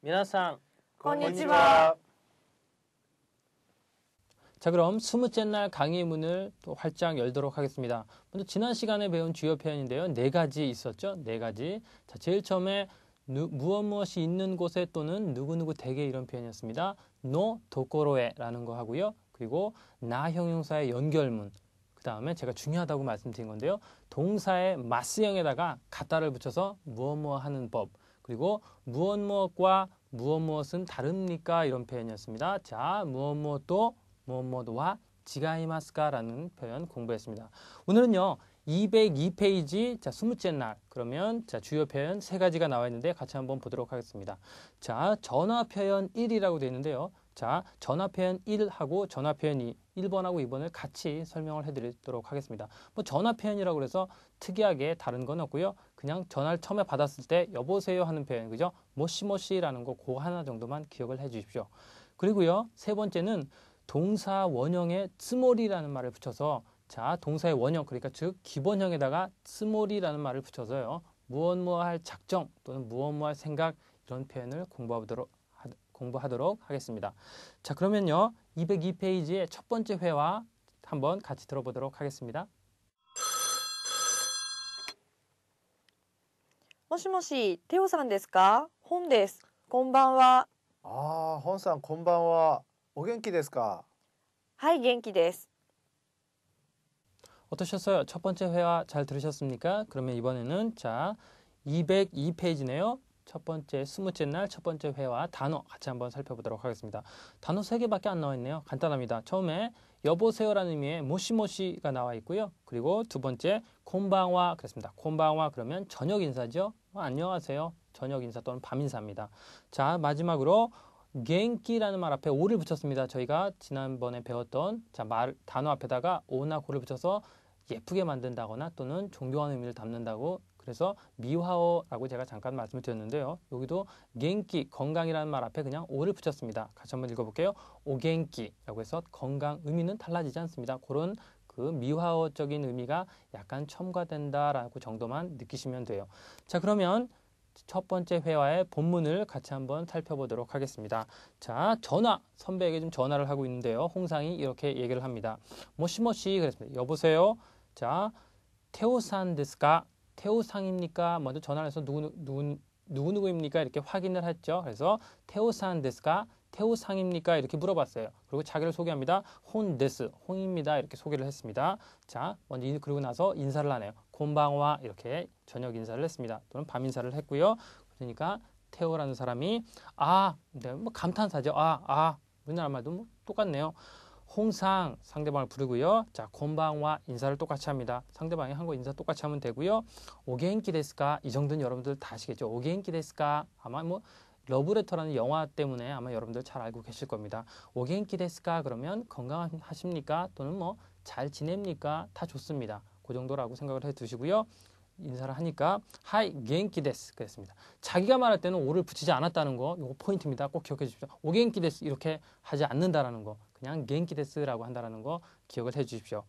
皆さん 건니치와 자 그럼 스무째 날 강의 문을 또 활짝 열도록 하겠습니다. 먼저 지난 시간에 배운 주요 표현인데요. 네 가지 있었죠? 네 가지. 자 제일 처음에 누, 무엇 무엇이 있는 곳에 또는 누구누구 대개 이런 표현이었습니다. 노 도코로에라는 거 하고요. 그리고 나 형용사의 연결문. 그 다음에 제가 중요하다고 말씀드린 건데요. 동사의 마스형에다가 가다를 붙여서 무엇 무엇 하는 법. 그리고 무엇 무엇과 무엇 무엇은 다릅니까? 이런 표현이었습니다. 자, 무엇 무엇도 무엇 무엇와 지가이마스카라는 표현 공부했습니다. 오늘은요. 202페이지 자 20째 날 그러면 자 주요 표현 세 가지가 나와 있는데 같이 한번 보도록 하겠습니다. 자 전화 표현 1이라고 되어 있는데요. 자 전화 표현 1하고 전화 표현 2 1번하고 2번을 같이 설명을 해드리도록 하겠습니다. 뭐 전화 표현이라고 해서 특이하게 다른 건 없고요. 그냥 전화를 처음에 받았을 때 여보세요 하는 표현 그죠? 뭐시뭐시라는 거 그 하나 정도만 기억을 해주십시오. 그리고요 세 번째는 동사 원형에 스몰이라는 말을 붙여서 자, 동사의 원형 그러니까 즉 기본형에다가 스몰이라는 말을 붙여서요. 무언무할 작정 또는 무언무할 생각 이런 표현을 공부하도록 공부하도록 하겠습니다. 자, 그러면요. 202페이지의 첫 번째 회화 한번 같이 들어보도록 하겠습니다. も시も시태호さんですか本ですこんばんはああ本さんこんばんはお元気ですか 어떠셨어요? 첫 번째 회화 잘 들으셨습니까? 그러면 이번에는 자 202페이지네요. 첫 번째 스무째 날 첫 번째 회화 단어 같이 한번 살펴보도록 하겠습니다. 단어 세개밖에안 나와 있네요. 간단합니다. 처음에 여보세요라는 의미의 모시모시가 나와 있고요. 그리고 두 번째 콘방와 그랬습니다. 콘방와 그러면 저녁 인사죠. 어, 안녕하세요. 저녁 인사 또는 밤 인사입니다. 자 마지막으로 갱기라는 말 앞에 오를 붙였습니다. 저희가 지난번에 배웠던 자말 단어 앞에다가 오나 고를 붙여서 예쁘게 만든다거나 또는 존경하는 의미를 담는다고 그래서 미화어라고 제가 잠깐 말씀을 드렸는데요. 여기도 갱기 건강이라는 말 앞에 그냥 오를 붙였습니다. 같이 한번 읽어볼게요. 오갱기라고 해서 건강 의미는 달라지지 않습니다. 그런 그 미화어적인 의미가 약간 첨가된다라고 정도만 느끼시면 돼요. 자 그러면 첫 번째 회화의 본문을 같이 한번 살펴보도록 하겠습니다. 자, 전화 선배에게 좀 전화를 하고 있는데요. 홍상이 이렇게 얘기를 합니다. 뭐시뭐시 그랬습니다. 여보세요. 자, 태우산 데스가 태우상입니까? 먼저 전화를 해서 누구 누구 누구 입니까 이렇게 확인을 했죠. 그래서 태우산 데스가 태우상입니까? 이렇게 물어봤어요. 그리고 자기를 소개합니다. 혼 데스, 홍입니다. 이렇게 소개를 했습니다. 자, 먼저 인, 그리고 나서 인사를 하네요. 곤방와 이렇게 저녁 인사를 했습니다. 또는 밤 인사를 했고요. 그러니까 태호라는 사람이 아, 네, 뭐 감탄사죠. 아, 아, 우리나라 말도 뭐 똑같네요. 홈상 상대방을 부르고요. 자, 곤방와 인사를 똑같이 합니다. 상대방이 한 거 인사 똑같이 하면 되고요. 오겐키 데스까 이 정도는 여러분들 다 아시겠죠. 오겐키 데스까 아마 뭐 러브레터라는 영화 때문에 아마 여러분들 잘 알고 계실 겁니다. 오겐키 데스까 그러면 건강하십니까? 또는 뭐 잘 지냅니까? 다 좋습니다. 그 정도라고 생각을 해 두시고요. 인사를 하니까 하이 겐키 데스 그랬습니다. 자기가 말할 때는 오를 붙이지 않았다는 거 이거 포인트입니다. 꼭 기억해 주십시오. 오겐키 데스 이렇게 하지 않는다라는 거 그냥 겐키 데스라고 한다라는 거 기억을 해 주십시오.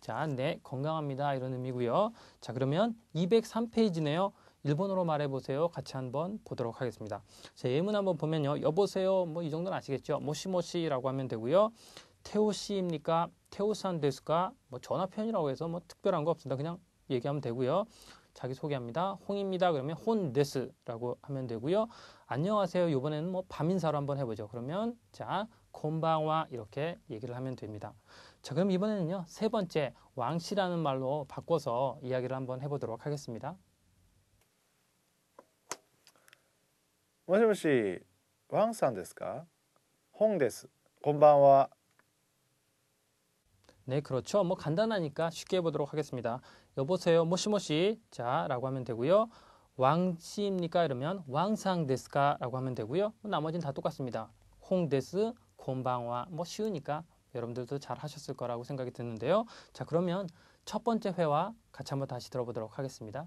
자, 네, 건강합니다. 이런 의미고요. 자, 그러면 203페이지네요. 일본어로 말해보세요. 같이 한번 보도록 하겠습니다. 자, 예문 한번 보면요. 여보세요. 뭐 이 정도는 아시겠죠? 모시모시라고 하면 되고요. 태오씨입니까? 태오산 데스가 뭐 전화 편이라고 해서 뭐 특별한 거 없습니다. 그냥 얘기하면 되고요. 자기 소개합니다. 홍입니다. 그러면 혼 데스라고 하면 되고요. 안녕하세요. 이번에는 뭐 밤인사로 한번 해보죠. 그러면 자 곰방와 이렇게 얘기를 하면 됩니다. 자, 그럼 이번에는요. 세 번째 왕씨라는 말로 바꿔서 이야기를 한번 해보도록 하겠습니다. もしもしワンさんですか本ですこんば 네, 그렇죠. 뭐 간단하니까 쉽게 해보도록 하겠습니다. 여보세요, 모시모시. 자, 라고 하면 되고요. 왕씨입니까? 이러면 왕상 데스까? 라고 하면 되고요. 뭐 나머지는 다 똑같습니다. 홍 데스, 곤방화 뭐 쉬우니까 여러분들도 잘 하셨을 거라고 생각이 드는데요. 자 그러면 첫 번째 회화 같이 한번 다시 들어보도록 하겠습니다.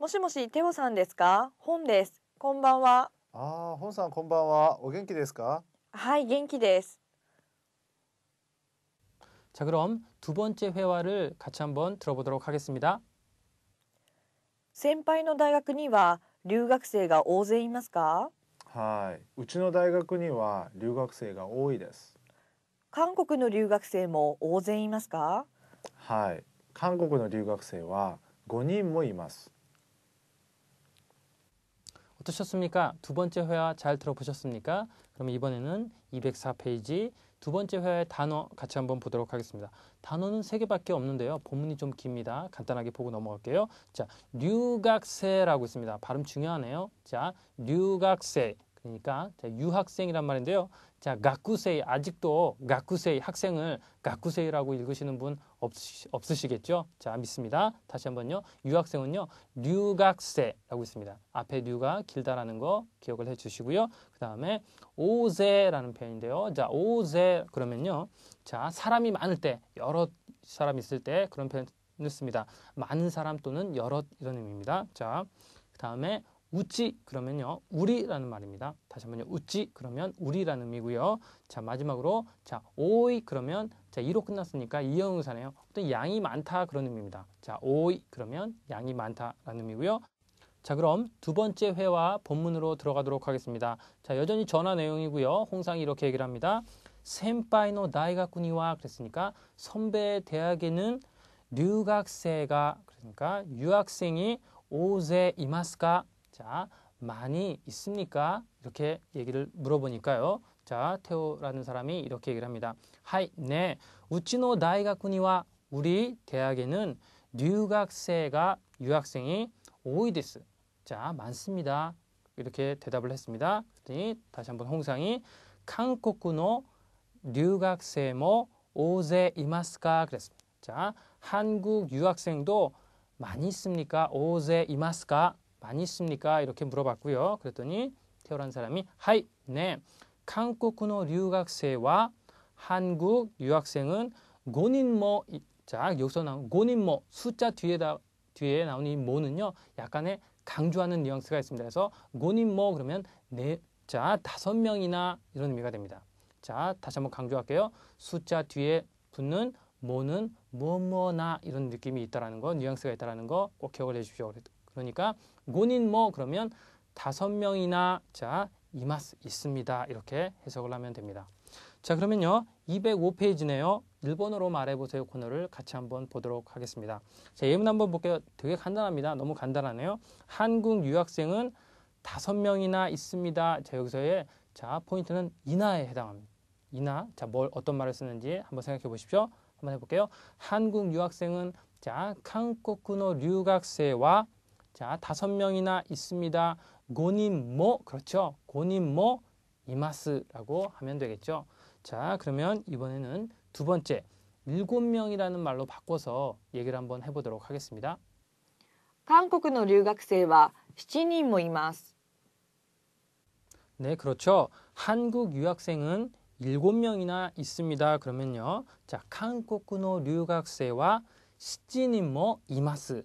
もしもし、テオさんですか本です。こんばんは。ああ、本さんこんばんは。お元気ですかはい、元気です。 아, 아, 자, 그럼 두 번째 회화를 같이 한번 들어보도록 하겠습니다. 先輩の大学には留学生が大勢いますかはい、うちの大学には留学生が多いです。韓国の留学生も大勢いますかはい、韓国の留学生は5人もいます。어떠셨습니까두번째회화잘들어보셨습니까그럼이번에는204페이지두 번째 회화의 단어 같이 한번 보도록 하겠습니다. 단어는 세 개밖에 없는데요. 본문이 좀 깁니다. 간단하게 보고 넘어갈게요. 자, 류각세라고 있습니다. 발음 중요하네요. 자, 류각세 그러니까 자, 유학생이란 말인데요. 자, 가쿠세이 아직도 가쿠세이 학생을 가쿠세이라고 읽으시는 분 없으시, 없으시겠죠? 자, 믿습니다. 다시 한번요. 유학생은요. 류각세라고 있습니다. 앞에 류가 길다라는 거 기억을 해 주시고요. 그다음에 오세라는 표현인데요. 자, 오세 그러면요. 자, 사람이 많을 때 여러 사람 있을 때 그런 표현을 씁니다. 많은 사람 또는 여러 이런 의미입니다. 자, 그다음에 우찌 그러면요 우리라는 말입니다. 다시 한번요 우찌 그러면 우리라는 의미고요. 자 마지막으로 자 오이 그러면 자 이로 끝났으니까 이형용사네요. 어떤 양이 많다 그런 의미입니다. 자 오이 그러면 양이 많다라는 의미고요. 자 그럼 두 번째 회화 본문으로 들어가도록 하겠습니다. 자 여전히 전화 내용이고요. 홍상이 이렇게 얘기를 합니다. 센파이노 나이가꾸니와 그랬으니까 선배 대학에는 류학생가 그러니까 유학생이 오세 이마스가 자, 많이 있습니까? 이렇게 얘기를 물어보니까요. 자, 테오라는 사람이 이렇게 얘기를 합니다. 하이, 네. 우치노 다이가쿠니와 우리 대학에는 유학생가 유학생이 오이데스. 자, 많습니다. 이렇게 대답을 했습니다. 그랬더니 다시 한번 홍상이 한국의 유학생모 오제 이마스카 그랬습니다. 자, 한국 유학생도 많이 있습니까? 오제 이마스카 많이 있습니까? 이렇게 물어봤고요. 그랬더니 태어난 사람이 하이, 네. 한국의 유학생과 한국 유학생은 고인모 자, 여기서 나온 고인모 숫자 뒤에다 뒤에 나오는 이 모는요. 약간의 강조하는 뉘앙스가 있습니다. 그래서 고인모 그러면 네, 자, 다섯 명이나 이런 의미가 됩니다. 자, 다시 한번 강조할게요. 숫자 뒤에 붙는 모는 뭐뭐나 이런 느낌이 있다라는 거, 뉘앙스가 있다라는 거 꼭 기억을 해 주십시오. 그러니까 곤인 뭐 그러면 5 명이나 자 이마스 있습니다. 이렇게 해석을 하면 됩니다. 자 그러면요 205페이지네요. 일본어로 말해보세요 코너를 같이 한번 보도록 하겠습니다. 자 예문 한번 볼게요. 되게 간단합니다. 너무 간단하네요. 한국 유학생은 5 명이나 있습니다. 자 여기서의 자 포인트는 이나에 해당합니다. 이나 자뭘 어떤 말을 쓰는지 한번 생각해 보십시오. 한번 해볼게요. 한국 유학생은 자 한국군어 류각세와 자, 다섯 명이나 있습니다. 고님모 그렇죠. 고님모 이마스라고 하면 되겠죠. 자, 그러면 이번에는 두 번째 일곱 명이라는 말로 바꿔서 얘기를 한번 해보도록 하겠습니다. 한국의 유학생은 7人もいます. 네, 그렇죠. 한국 유학생은 일곱 명이나 있습니다. 그러면요. 자, 한국의 유학생은 7人もいます.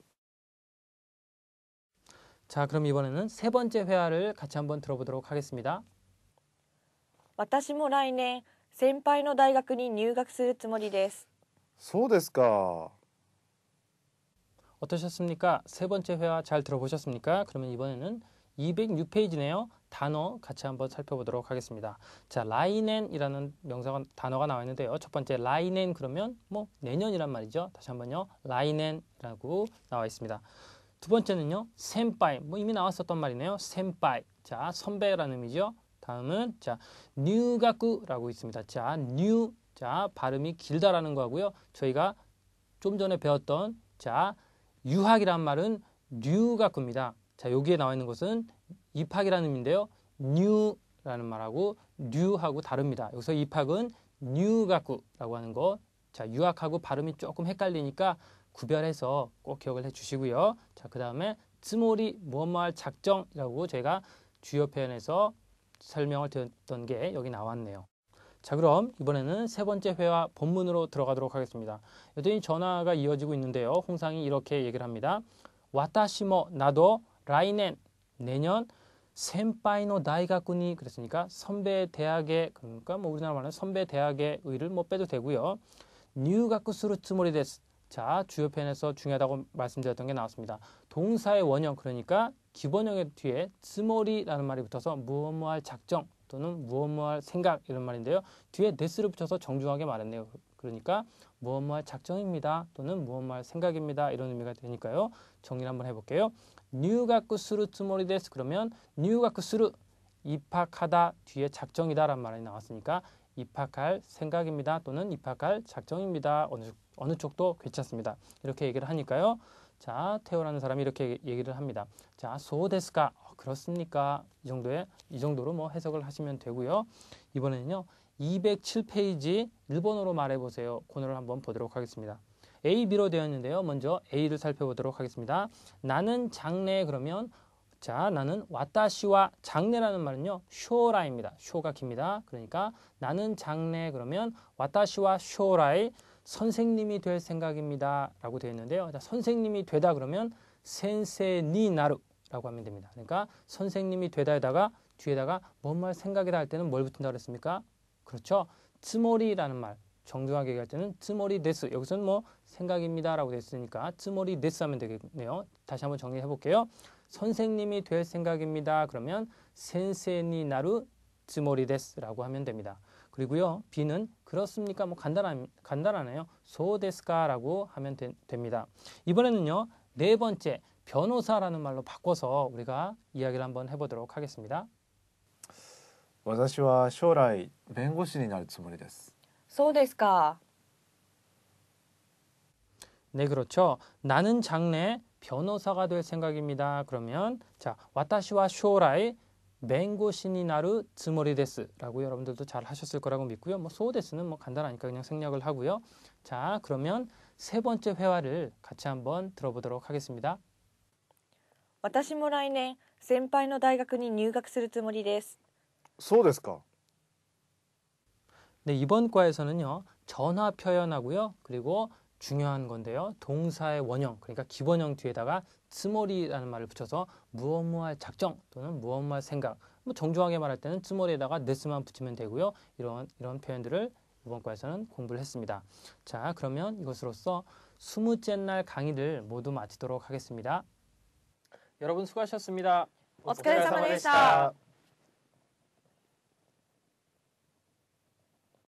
자, 그럼 이번에는 세 번째 회화를 같이 한번 들어보도록 하겠습니다. 私も来年先輩の大学に入学할るつもりですそうですか. 어떠셨습니까? 세 번째 회화 잘 들어보셨습니까? 그러면 이번에는 206페이지네요. 단어 같이 한번 살펴보도록 하겠습니다. 자, 라이넨이라는 명사가 단어가 나와 있는데요. 첫 번째 라이넨 그러면 뭐 내년이란 말이죠. 다시 한번요. 라이넨이라고 나와 있습니다. 두 번째는요. 센파이. 뭐 이미 나왔었던 말이네요. 센파이. 자, 선배라는 의미죠. 다음은 자, 뉴가쿠라고 있습니다. 자, 뉴. 자, 발음이 길다라는 거고요. 저희가 좀 전에 배웠던 자, 유학이란 말은 뉴가쿠입니다. 자, 여기에 나와 있는 것은 입학이라는 의미인데요. 뉴라는 말하고 뉴하고 다릅니다. 여기서 입학은 뉴가쿠라고 하는 거. 자, 유학하고 발음이 조금 헷갈리니까 구별해서 꼭 기억을 해주시고요. 자, 그 다음에 쯔모리 무엄마 작정이라고 제가 주요 표현에서 설명을 드렸던 게 여기 나왔네요. 자 그럼 이번에는 세 번째 회화 본문으로 들어가도록 하겠습니다. 여전히 전화가 이어지고 있는데요. 홍상이 이렇게 얘기를 합니다. 와타시모 나도 라이넨 내년 센파이노 나이가꾸니 그랬으니까 선배 대학에 그러니까 뭐 우리나라 말로 선배 대학의 의를 뭐 빼도 되고요. 뉴가쿠스루 츠모리 데스 자, 주요 편에서 중요하다고 말씀드렸던 게 나왔습니다. 동사의 원형, 그러니까 기본형의 뒤에 스몰이라는 말이 붙어서 무엇무할 작정 또는 무엇무할 생각 이런 말인데요. 뒤에 데스를 붙여서 정중하게 말했네요. 그러니까 무엇무할 작정입니다 또는 무엇무할 생각입니다 이런 의미가 되니까요. 정리를 한번 해볼게요. 뉴가쿠스루 스몰이 데스 그러면 뉴가쿠스루 입학하다 뒤에 작정이다라는 말이 나왔으니까 입학할 생각입니다. 또는 입학할 작정입니다. 어느, 어느 쪽도 괜찮습니다. 이렇게 얘기를 하니까요. 자, 태호라는 사람이 이렇게 얘기를 합니다. 자, 소데스가 어, 그렇습니까? 이 정도에 이 정도로 뭐 해석을 하시면 되고요. 이번에는요. 207페이지 일본어로 말해 보세요. 코너를 한번 보도록 하겠습니다. A, B로 되었는데요. 먼저 A를 살펴보도록 하겠습니다. 나는 장래 그러면 자, 나는 와타시와 장래라는 말은요. 쇼라입니다. 쇼가 깁니다. 그러니까 나는 장래 그러면 와타시와 쇼라이 선생님이 될 생각입니다. 라고 되어 있는데요. 자, 선생님이 되다 그러면 센세니 나루라고 하면 됩니다. 그러니까 선생님이 되다에다가 뒤에다가 뭔 말 생각이다 할 때는 뭘 붙인다 그랬습니까? 그렇죠. 츠모리라는 말 정중하게 얘기할 때는 츠모리 데스 여기서는 뭐 생각입니다라고 됐으니까 츠모리 데스 하면 되겠네요. 다시 한번 정리해 볼게요. 선생님이 될 생각입니다. 그러면 센세니 나루 즈모리데스라고 하면 됩니다. 그리고요. 비는 그렇습니까? 뭐 간단한 간단하네요. 소데스카라고 하면 되, 됩니다. 이번에는요. 네 번째 변호사라는 말로 바꿔서 우리가 이야기를 한번 해 보도록 하겠습니다. 私は将来弁護士になるつもりですそうです 네, 그렇죠. 나는 장래 변호사가 될 생각입니다. 그러면 자, 와타시와 쇼라이 맹고신이 나루 즈머리 데스라고 여러분들도 잘 하셨을 거라고 믿고요. 뭐 소호 데스는 뭐 간단하니까 그냥 생략을 하고요. 자, 그러면 세 번째 회화를 같이 한번 들어보도록 하겠습니다. 私も来年先輩の大学に入学するつもりです。そうですか。 네, 이번 과에서는요. 전화 표현하고요. 그리고 중요한 건데요. 동사의 원형, 그러니까 기본형 뒤에다가 츠머리라는 말을 붙여서 무엇무할 작정 또는 무엇무할 생각, 뭐 정중하게 말할 때는 츠머리에다가 네스만 붙이면 되고요. 이런 이런 표현들을 이번 과에서는 공부를 했습니다. 자, 그러면 이것으로써 스무째날 강의를 모두 마치도록 하겠습니다. 여러분 수고하셨습니다. 어떻게 お疲れ様